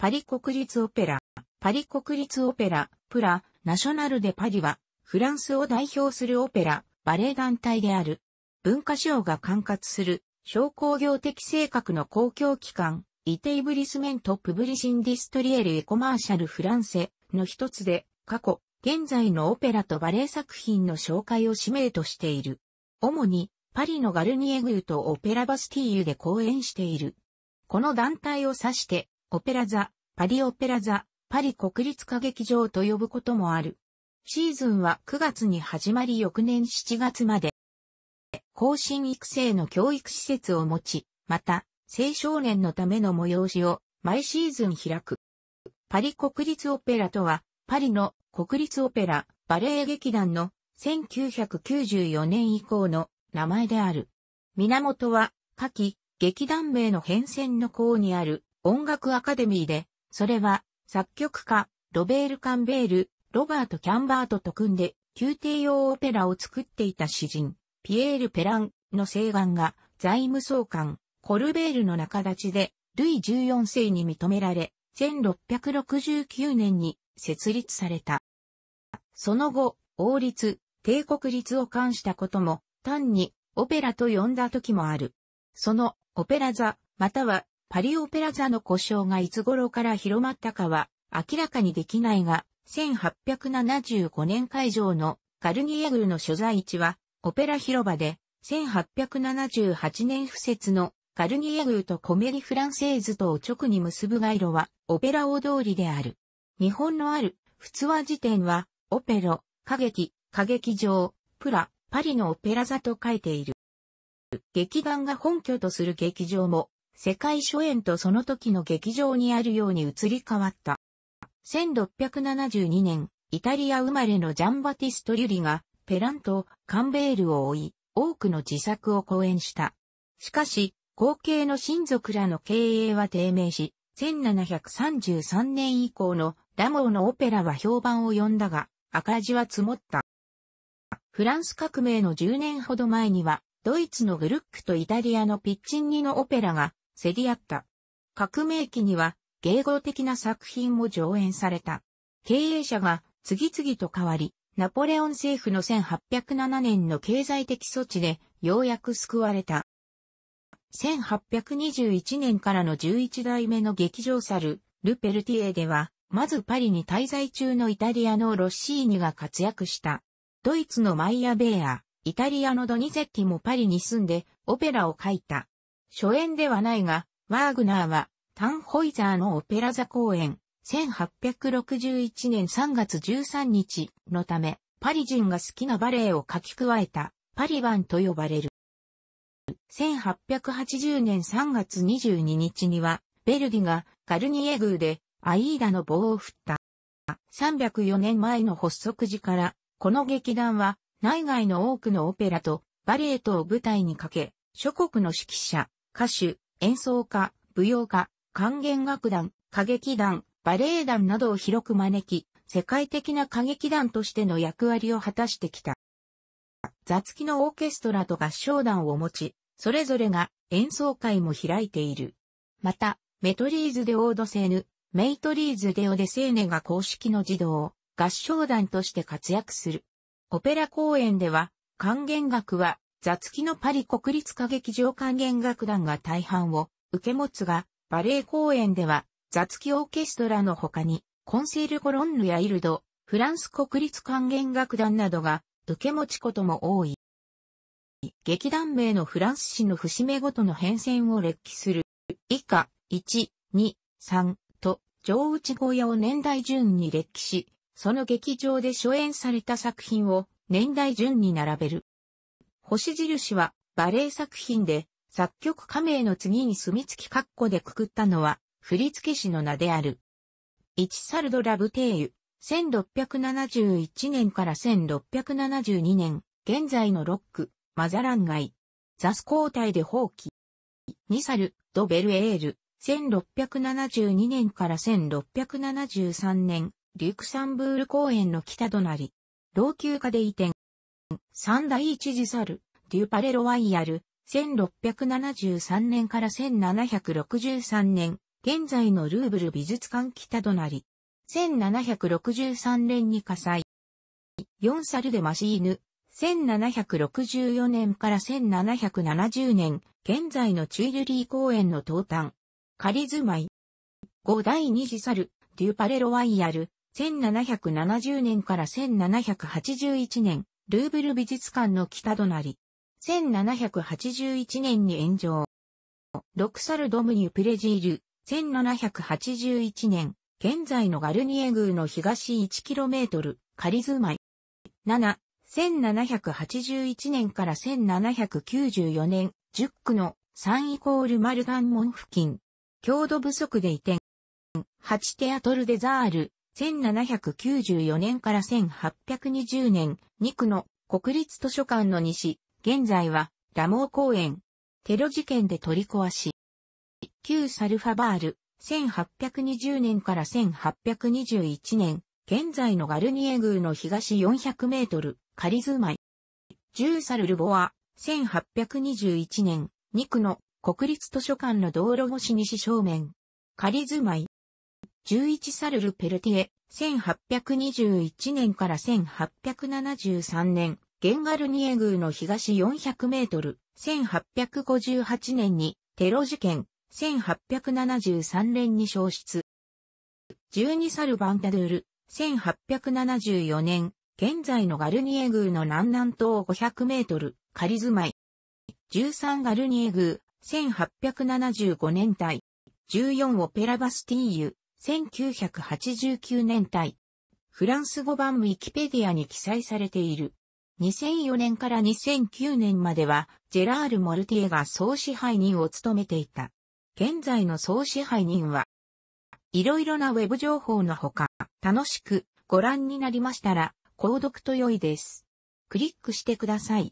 パリ国立オペラ。パリ国立オペラ、プラ、ナショナルでパリは、フランスを代表するオペラ、バレエ団体である。文化省が管轄する、商工業的性格の公共機関、イテイブリスメントプブリシンディストリエルエコマーシャルフランセの一つで、過去、現在のオペラとバレエ作品の紹介を使命としている。主に、パリのガルニエーとオペラバスティーユで講演している。この団体を指して、オペラ座、パリオペラ座、パリ国立歌劇場と呼ぶこともある。シーズンは9月に始まり翌年7月まで。後進育成の教育施設を持ち、また、青少年のための催しを毎シーズン開く。パリ国立オペラとは、パリの国立オペラ、バレエ劇団の1994年以降の名前である。源は、下記、劇団名の変遷の項にある音楽アカデミーで、それは、作曲家、ロベール・カンベール、ロバート・キャンバートと組んで、宮廷用オペラを作っていた詩人、ピエール・ペランの請願が、財務総監、コルベールの仲立ちで、ルイ14世に認められ、1669年に設立された。その後、王立、帝国立を冠したことも、単にオペラと呼んだ時もある。そのオペラ座、またはパリオペラ座の故障がいつ頃から広まったかは明らかにできないが、1875年会場のカルニエグルの所在地はオペラ広場で、1878年不設のカルニエグルとコメリフランセーズとを直に結ぶ街路はオペラ大通りである。日本のある普通話辞典はオペロ、歌劇、歌劇場、プラ、パリのオペラ座と書いている。劇団が本拠とする劇場も世界初演とその時の劇場にあるように移り変わった。1672年、イタリア生まれのジャンバティスト・リュリが、ペランとカンベールを追い、多くの自作を講演した。しかし、後継の親族らの経営は低迷し、1733年以降のラモーのオペラは評判を呼んだが、赤字は積もった。フランス革命の10年ほど前には、ドイツのグルックとイタリアのピッチンニのオペラが競り合った。革命期には迎合的な作品も上演された。経営者が次々と変わり、ナポレオン政府の1807年の経済的措置でようやく救われた。1821年からの11代目の劇場猿、ル・ペルティエでは、まずパリに滞在中のイタリアのロッシーニが活躍した。ドイツのマイア・ベーア、イタリアのドニゼッティもパリに住んでオペラを書いた。初演ではないが、ワーグナーは、タンホイザーのオペラ座公演、1861年3月13日のため、パリ人が好きなバレエを書き加えた、パリ版と呼ばれる。1880年3月22日には、ベルディがガルニエ宮でアイーダの棒を振った。304年前の発足時から、この劇団は内外の多くのオペラとバレエとを舞台にかけ、諸国の指揮者、歌手、演奏家、舞踊家、管弦楽団、歌劇団、バレエ団などを広く招き、世界的な歌劇団としての役割を果たしてきた。雑記のオーケストラと合唱団を持ち、それぞれが演奏会も開いている。また、メトリーズでオードセーヌ、メイトリーズでオデセーネが公式の児童、合唱団として活躍する。オペラ公演では、管弦楽は雑記のパリ国立歌劇場管弦楽団が大半を受け持つが、バレエ公演では雑記オーケストラの他に、コンセール・ゴロンヌやイルド、フランス国立管弦楽団などが受け持ちことも多い。劇団名のフランス史の節目ごとの変遷を列記する。以下、1、2、3と、上内小屋を年代順に列記し、その劇場で初演された作品を年代順に並べる。星印はバレエ作品で作曲家名の次に墨付き括弧でくくったのは振付師の名である。1サルドラブテーユ、1671年から1672年、現在のロック、マザランガイ、ザス交代で放棄。2サル、ドベルエール、1672年から1673年、リュクサンブール公園の北隣、老朽化で移転。三大一次サル、デュパレロワイヤル、1673年から1763年、現在のルーブル美術館北隣。1763年に火災。四サルでマシーヌ、1764年から1770年、現在のチュイルリー公園の東端。仮住まい。五第二次サル、デュパレロワイヤル、1770年から1781年、ルーブル美術館の北隣。1781年に炎上。ロクサルドムニュプレジール、1781年、現在のガルニエ宮の東 1km、仮住まい。7、1781年から1794年、10区の3イコールマルガン門付近。強度不足で移転。8テアトルデザール、1794年から1820年、2区の国立図書館の西、現在は、ラモー公園。テロ事件で取り壊し。旧サルファバール、1820年から1821年、現在のガルニエ宮の東400メートル、仮住まい。10サルルボア、1821年、2区の国立図書館の道路越し西正面。仮住まい。11サルル・ペルティエ、1821年から1873年、ゲンガルニエ宮の東400メートル、1858年にテロ事件、1873年に消失。12サル・バンタドゥール、1874年、現在のガルニエ宮の南南東500メートル、仮住まい。13ガルニエ宮、1875年代。14オペラバスティーユ、1989年代、フランス語版ウィキペディアに記載されている。2004年から2009年までは、ジェラール・モルティエが総支配人を務めていた。現在の総支配人は、いろいろなウェブ情報のほか、楽しくご覧になりましたら、購読と良いです。クリックしてください。